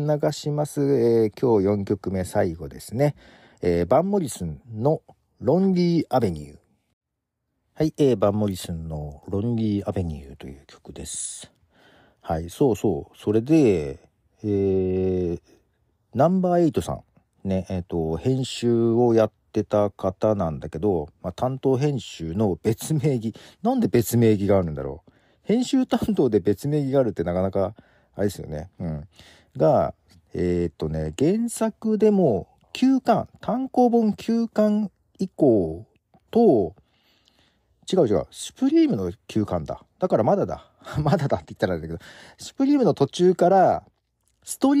流します、えー、今日4曲目最後ですね、えー、バン・モリスンの「ロンリー・アベニュー」はい、えー、バン・モリスンの「ロンリー・アベニュー」という曲ですはいそうそうそれでえー、ナンバーエイトさんねえっ、ー、と編集をやってた方なんだけど、まあ、担当編集の別名義なんで別名義があるんだろう編集担当で別名義があるってなかなかあれですよね。うん。が、えー、っとね、原作でも9巻、単行本9巻以降と、違う違う、スプリームの9巻だ。だからまだだ。まだだって言ったらあれだけど、スプリームの途中から、ストリー